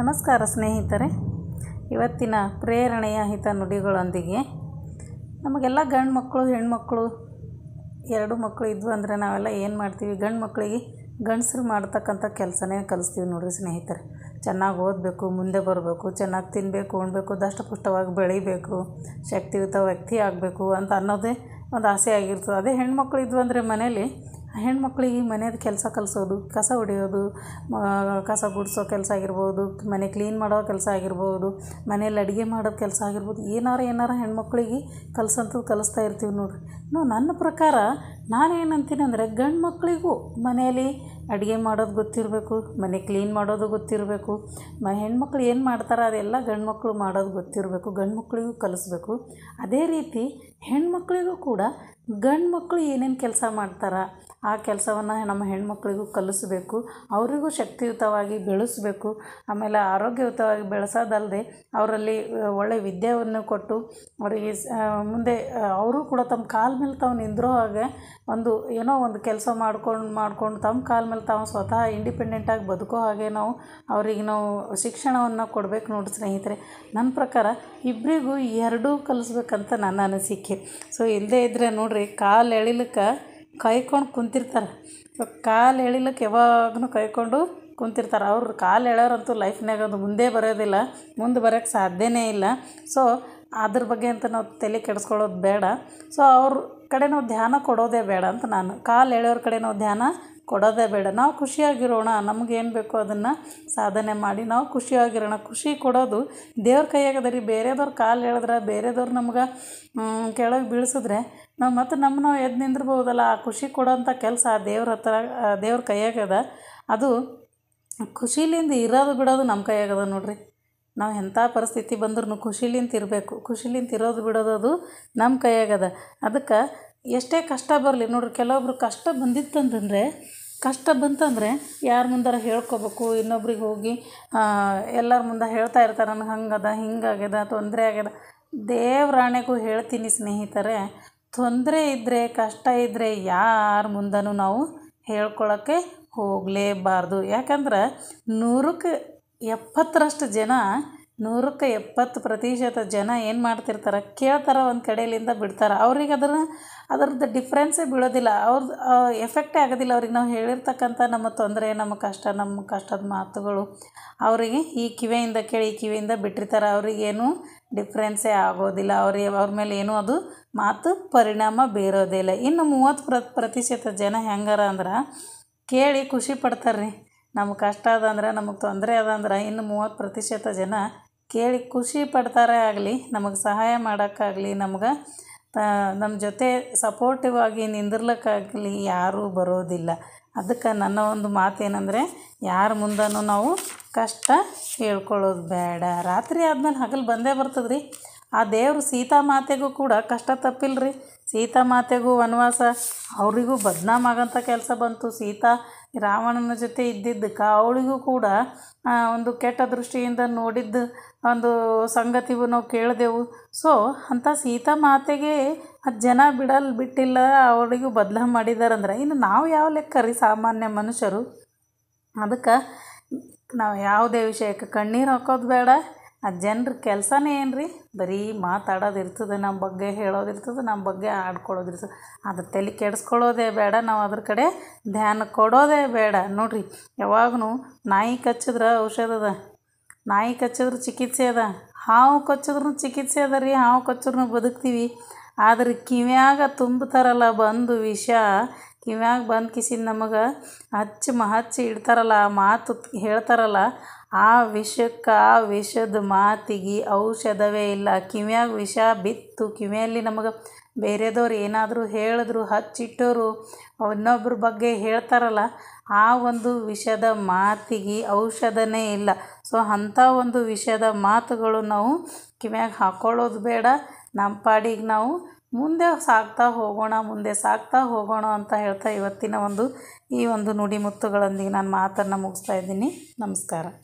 ನಮಸ್ಕಾರ ಸ್ನೇಹಿತರೆ ಇವತ್ತಿನ ಪ್ರೇರಣೆಯ ಹಿತ ನುಡಿಗಳೊಂದಿಗೆ ನಮಗೆಲ್ಲ ಗಂಡು ಮಕ್ಕಳು ಹೆಣ್ಮಕ್ಳು ಎರಡು ಮಕ್ಕಳು ಇದ್ವು ಅಂದರೆ ನಾವೆಲ್ಲ ಏನು ಮಾಡ್ತೀವಿ ಗಂಡು ಮಕ್ಕಳಿಗೆ ಗಂಡಸರು ಮಾಡ್ತಕ್ಕಂಥ ಕೆಲಸನೇ ಕಲಿಸ್ತೀವಿ ನೋಡಿರಿ ಸ್ನೇಹಿತರೆ ಚೆನ್ನಾಗಿ ಓದಬೇಕು ಮುಂದೆ ಬರಬೇಕು ಚೆನ್ನಾಗಿ ತಿನ್ನಬೇಕು ಉಣಬೇಕು ದಷ್ಟಪುಷ್ಟವಾಗಿ ಬೆಳಿಬೇಕು ಶಕ್ತಿಯುತ ವ್ಯಕ್ತಿ ಆಗಬೇಕು ಅಂತ ಅನ್ನೋದೇ ಒಂದು ಆಸೆ ಆಗಿರ್ತದೆ ಅದೇ ಹೆಣ್ಮಕ್ಳು ಇದ್ವು ಅಂದರೆ ಮನೇಲಿ ಹೆಣ್ಮಕ್ಳಿಗೆ ಮನೆಯದು ಕೆಲಸ ಕಲಿಸೋದು ಕಸ ಹೊಡೆಯೋದು ಕಸ ಗುಡಿಸೋ ಕೆಲಸ ಆಗಿರ್ಬೋದು ಮನೆ ಕ್ಲೀನ್ ಮಾಡೋ ಕೆಲಸ ಆಗಿರ್ಬೋದು ಮನೆಯಲ್ಲಿ ಅಡುಗೆ ಮಾಡೋ ಕೆಲಸ ಆಗಿರ್ಬೋದು ಏನಾರು ಏನಾರು ಹೆಣ್ಮಕ್ಳಿಗೆ ಕಲ್ಸಂಥದ್ದು ಕಲಿಸ್ತಾ ಇರ್ತೀವಿ ನೋಡಿರಿ ನಾವು ನನ್ನ ಪ್ರಕಾರ ನಾನು ಏನಂತೀನಿ ಅಂದರೆ ಗಂಡು ಮಕ್ಕಳಿಗೂ ಮನೆಯಲ್ಲಿ ಅಡುಗೆ ಮಾಡೋದು ಗೊತ್ತಿರಬೇಕು ಮನೆ ಕ್ಲೀನ್ ಮಾಡೋದು ಗೊತ್ತಿರಬೇಕು ಮ ಹೆಣ್ಮಕ್ಳು ಏನು ಮಾಡ್ತಾರೆ ಅದೆಲ್ಲ ಗಂಡು ಮಕ್ಕಳು ಮಾಡೋದು ಗೊತ್ತಿರಬೇಕು ಗಂಡು ಮಕ್ಕಳಿಗೂ ಕಲಿಸ್ಬೇಕು ಅದೇ ರೀತಿ ಹೆಣ್ಮಕ್ಳಿಗೂ ಕೂಡ ಗಂಡು ಮಕ್ಕಳು ಏನೇನು ಕೆಲಸ ಮಾಡ್ತಾರೆ ಆ ಕೆಲಸವನ್ನು ನಮ್ಮ ಹೆಣ್ಮಕ್ಳಿಗೂ ಕಲಿಸಬೇಕು ಅವರಿಗೂ ಶಕ್ತಿಯುತವಾಗಿ ಬೆಳೆಸಬೇಕು ಆಮೇಲೆ ಆರೋಗ್ಯಯುತವಾಗಿ ಬೆಳೆಸೋದಲ್ಲದೆ ಅವರಲ್ಲಿ ಒಳ್ಳೆಯ ವಿದ್ಯೆಯನ್ನು ಕೊಟ್ಟು ಅವರಿಗೆ ಮುಂದೆ ಅವರು ಕೂಡ ತಮ್ಮ ಕಾಲ ಮೇಲೆ ತಾವು ನಿಂದಿರೋ ಹಾಗೆ ಒಂದು ಏನೋ ಒಂದು ಕೆಲಸ ಮಾಡ್ಕೊಂಡು ಮಾಡ್ಕೊಂಡು ತಮ್ಮ ಕಾಲ ಮೇಲೆ ತಾವು ಸ್ವತಃ ಇಂಡಿಪೆಂಡೆಂಟಾಗಿ ಬದುಕೋ ಹಾಗೆ ನಾವು ಅವರಿಗೆ ನಾವು ಶಿಕ್ಷಣವನ್ನು ಕೊಡಬೇಕು ನೋಡಿ ಸ್ನೇಹಿತರೆ ನನ್ನ ಪ್ರಕಾರ ಇಬ್ಬರಿಗೂ ಎರಡೂ ಕಲಿಸ್ಬೇಕಂತ ನನ್ನ ಅನಿಸಿಕೆ ಸೊ ಇಲ್ಲದೇ ಇದ್ದರೆ ನೋಡಿರಿ ಕಾಲು ಎಳಿಲಿಕ್ಕೆ ಕೈಕೊಂಡು ಕುಂತಿರ್ತಾರೆ ಇವಾಗ ಕಾಲು ಎಳಿಲಿಕ್ಕೆ ಯಾವಾಗ್ಲೂ ಕೈಕೊಂಡು ಕುಂತಿರ್ತಾರೆ ಅವ್ರು ಕಾಲು ಎಳೋರಂತೂ ಲೈಫ್ನಾಗ ಅದು ಮುಂದೆ ಬರೋದಿಲ್ಲ ಮುಂದೆ ಬರೋಕ್ಕೆ ಸಾಧ್ಯನೇ ಇಲ್ಲ ಸೊ ಅದ್ರ ಬಗ್ಗೆ ಅಂತ ನಾವು ತಲೆ ಕೆಡಿಸ್ಕೊಳ್ಳೋದು ಬೇಡ ಸೊ ಅವ್ರ ಕಡೆ ನಾವು ಧ್ಯಾನ ಕೊಡೋದೇ ಬೇಡ ಅಂತ ನಾನು ಕಾಲು ಎಳೆಯೋರ ಕಡೆ ನಾವು ಧ್ಯಾನ ಕೊಡೋದೇ ಬೇಡ ನಾವು ಖುಷಿಯಾಗಿರೋಣ ನಮಗೇನು ಬೇಕೋ ಅದನ್ನು ಸಾಧನೆ ಮಾಡಿ ನಾವು ಖುಷಿಯಾಗಿರೋಣ ಖುಷಿ ಕೊಡೋದು ದೇವ್ರ ಕೈಯಾಗದ ರೀ ಬೇರೆದವ್ರ ಕಾಲು ಹೇಳಿದ್ರೆ ಬೇರೆದವ್ರು ನಮ್ಗೆ ಕೆಳಗೆ ಬೀಳಿಸಿದ್ರೆ ನಾವು ಮತ್ತು ನಮ್ಮ ನಾವು ಎದ್ದು ನಿಂದಿರ್ಬೋದಲ್ಲ ಆ ಖುಷಿ ಕೊಡೋಂಥ ಕೆಲಸ ಆ ದೇವ್ರ ಹತ್ರ ದೇವ್ರ ಕೈಯಾಗದ ಅದು ಖುಷಿಲಿಂದ ಇರೋದು ಬಿಡೋದು ನಮ್ಮ ಕೈಯಾಗದ ನೋಡ್ರಿ ನಾವು ಎಂಥ ಪರಿಸ್ಥಿತಿ ಬಂದ್ರೂ ಖುಷಿಲಿಂತ ಇರಬೇಕು ಖುಷಿಲಿಂತ ಇರೋದು ಬಿಡೋದು ಅದು ನಮ್ಮ ಕೈಯಾಗದ ಅದಕ್ಕೆ ಎಷ್ಟೇ ಕಷ್ಟ ಬರಲಿ ನೋಡ್ರಿ ಕೆಲವೊಬ್ರು ಕಷ್ಟ ಬಂದಿತ್ತಂತಂದರೆ ಕಷ್ಟ ಬಂತಂದರೆ ಯಾರ ಮುಂದಾರ ಹೇಳ್ಕೊಬೇಕು ಇನ್ನೊಬ್ರಿಗೆ ಹೋಗಿ ಎಲ್ಲರ ಮುಂದೆ ಹೇಳ್ತಾ ಇರ್ತಾರೆ ನನಗೆ ಹಂಗದ ಹಿಂಗಾಗ್ಯದ ತೊಂದರೆ ಆಗ್ಯದ ದೇವ್ರಾಣೆಗೂ ಹೇಳ್ತೀನಿ ಸ್ನೇಹಿತರೆ ತೊಂದರೆ ಇದ್ದರೆ ಕಷ್ಟ ಇದ್ದರೆ ಯಾರ ಮುಂದನೂ ನಾವು ಹೇಳ್ಕೊಳ್ಳೋಕ್ಕೆ ಹೋಗಲೇಬಾರ್ದು ಯಾಕಂದ್ರೆ ನೂರಕ್ಕೆ ಎಪ್ಪತ್ತರಷ್ಟು ಜನ ನೂರಕ್ಕೆ ಎಪ್ಪತ್ತು ಪ್ರತಿಶತ ಜನ ಏನು ಮಾಡ್ತಿರ್ತಾರೆ ಕೇಳ್ತಾರೆ ಒಂದು ಕಡೆಯಿಂದ ಬಿಡ್ತಾರೆ ಅವ್ರಿಗೆ ಅದರ ಅದ್ರದ್ದು ಡಿಫ್ರೆನ್ಸೇ ಬೀಳೋದಿಲ್ಲ ಅವ್ರದ್ದು ಎಫೆಕ್ಟೇ ಆಗೋದಿಲ್ಲ ಅವ್ರಿಗೆ ನಾವು ಹೇಳಿರ್ತಕ್ಕಂಥ ನಮ್ಮ ತೊಂದರೆ ನಮ್ಮ ಕಷ್ಟ ನಮ್ಮ ಕಷ್ಟದ ಮಾತುಗಳು ಅವರಿಗೆ ಈ ಕಿವಿಯಿಂದ ಕೇಳಿ ಈ ಕಿವಿಯಿಂದ ಬಿಟ್ಟಿರ್ತಾರೆ ಅವ್ರಿಗೇನು ಡಿಫ್ರೆನ್ಸೇ ಆಗೋದಿಲ್ಲ ಅವ್ರಿಗೆ ಅವ್ರ ಮೇಲೆ ಏನೂ ಅದು ಮಾತು ಪರಿಣಾಮ ಬೀರೋದಿಲ್ಲ ಇನ್ನು ಮೂವತ್ತು ಪ್ರ ಪ್ರತಿಶತ ಜನ ಹೆಂಗಾರ ಅಂದ್ರೆ ಕೇಳಿ ಖುಷಿ ಪಡ್ತಾರೆ ರೀ ನಮ್ಮ ಕಷ್ಟ ಅದಂದ್ರೆ ನಮಗೆ ತೊಂದರೆ ಅದಂದ್ರೆ ಇನ್ನು ಮೂವತ್ತು ಪ್ರತಿಶತ ಜನ ಕೇಳಿ ಖುಷಿ ಪಡ್ತಾರೆ ಆಗಲಿ ನಮಗೆ ಸಹಾಯ ಮಾಡೋಕ್ಕಾಗಲಿ ನಮ್ಗೆ ನಮ್ಮ ಜೊತೆ ಸಪೋರ್ಟಿವ್ ಆಗಿ ನಿಂದಿರ್ಲಿಕ್ಕಾಗ್ಲಿ ಯಾರೂ ಬರೋದಿಲ್ಲ ಅದಕ್ಕೆ ನನ್ನ ಒಂದು ಮಾತೇನೆಂದರೆ ಯಾರ ಮುಂದೂ ನಾವು ಕಷ್ಟ ಹೇಳ್ಕೊಳ್ಳೋದು ಬೇಡ ರಾತ್ರಿ ಆದ್ಮೇಲೆ ಹಗಲು ಬಂದೇ ಬರ್ತದ್ರಿ ಆ ದೇವರು ಮಾತೆಗೂ ಕೂಡ ಕಷ್ಟ ಸೀತಾ ಮಾತೆಗೂ ವನವಾಸ ಅವರಿಗೂ ಬದನಾಮ್ ಕೆಲಸ ಬಂತು ಸೀತಾ ರಾವಣನ ಜೊತೆ ಇದ್ದಿದ್ದಕ್ಕೆ ಅವಳಿಗೂ ಕೂಡ ಒಂದು ಕೆಟ್ಟ ದೃಷ್ಟಿಯಿಂದ ನೋಡಿದ್ದು ಒಂದು ಸಂಗತಿಗೂ ನಾವು ಕೇಳಿದೆವು ಸೊ ಅಂಥ ಮಾತೆಗೆ ಅದು ಜನ ಬಿಡಲ್ ಬಿಟ್ಟಿಲ್ಲ ಅವಳಿಗೂ ಬದಲ ಮಾಡಿದಾರಂದ್ರೆ ಇನ್ನು ನಾವು ಯಾವ ಲೆಕ್ಕ ರೀ ಸಾಮಾನ್ಯ ಮನುಷ್ಯರು ಅದಕ್ಕೆ ನಾವು ಯಾವುದೇ ವಿಷಯಕ್ಕೆ ಕಣ್ಣೀರು ಹಾಕೋದು ಬೇಡ ಆ ಜನ್ರ ಕೆಲಸನೇ ಏನು ರೀ ಬರೀ ಮಾತಾಡೋದಿರ್ತದೆ ನಮ್ಮ ಬಗ್ಗೆ ಹೇಳೋದಿರ್ತದೆ ನಮ್ಮ ಬಗ್ಗೆ ಆಡ್ಕೊಳ್ಳೋದಿರ್ತದೆ ಇರ್ತದೆ ಅದು ತಲೆ ಕೆಡಿಸ್ಕೊಳ್ಳೋದೇ ಬೇಡ ನಾವು ಅದ್ರ ಕಡೆ ಧ್ಯಾನ ಕೊಡೋದೇ ಬೇಡ ನೋಡಿರಿ ಯಾವಾಗೂ ನಾಯಿ ಕಚ್ಚಿದ್ರೆ ಔಷಧದ ನಾಯಿ ಕಚ್ಚಿದ್ರೆ ಚಿಕಿತ್ಸೆ ಅದ ಹಾವು ಕಚ್ಚಿದ್ರೂ ಚಿಕಿತ್ಸೆ ಅದ ರೀ ಹಾವು ಕಚ್ಚಿದ್ರು ಬದುಕ್ತೀವಿ ಆದ್ರೆ ಕಿವ್ಯಾಗ ತುಂಬ್ತಾರಲ್ಲ ಬಂದು ವಿಷ ಕಿವ್ಯಾಗ ಬಂದು ಕಿಸಿದ ನಮಗೆ ಹಚ್ಚಿ ಮ ಇಡ್ತಾರಲ್ಲ ಆ ಮಾತು ಹೇಳ್ತಾರಲ್ಲ ಆ ವಿಷಕ್ಕೆ ಆ ವಿಷದ ಮಾತಿಗೆ ಔಷಧವೇ ಇಲ್ಲ ಕಿವ್ಯಾಗ ವಿಷ ಬಿತ್ತು ಕಿವಿಯಲ್ಲಿ ನಮಗೆ ಬೇರೆದವ್ರು ಏನಾದರೂ ಹೇಳಿದ್ರು ಹಚ್ಚಿಟ್ಟೋರು ಇನ್ನೊಬ್ರ ಬಗ್ಗೆ ಹೇಳ್ತಾರಲ್ಲ ಆ ಒಂದು ವಿಷದ ಮಾತಿಗೆ ಔಷಧನೇ ಇಲ್ಲ ಸೊ ಅಂಥ ಒಂದು ವಿಷದ ಮಾತುಗಳು ನಾವು ಕಿವ್ಯಾಗ ಹಾಕ್ಕೊಳ್ಳೋದು ಬೇಡ ನಮ್ಮ ಪಾಡಿಗೆ ನಾವು ಮುಂದೆ ಸಾಕ್ತಾ ಹೋಗೋಣ ಮುಂದೆ ಸಾಕ್ತಾ ಹೋಗೋಣ ಅಂತ ಹೇಳ್ತಾ ಇವತ್ತಿನ ಒಂದು ಈ ಒಂದು ನುಡಿಮುತ್ತುಗಳೊಂದಿಗೆ ನಾನು ಮಾತನ್ನು ಮುಗಿಸ್ತಾ ಇದ್ದೀನಿ ನಮಸ್ಕಾರ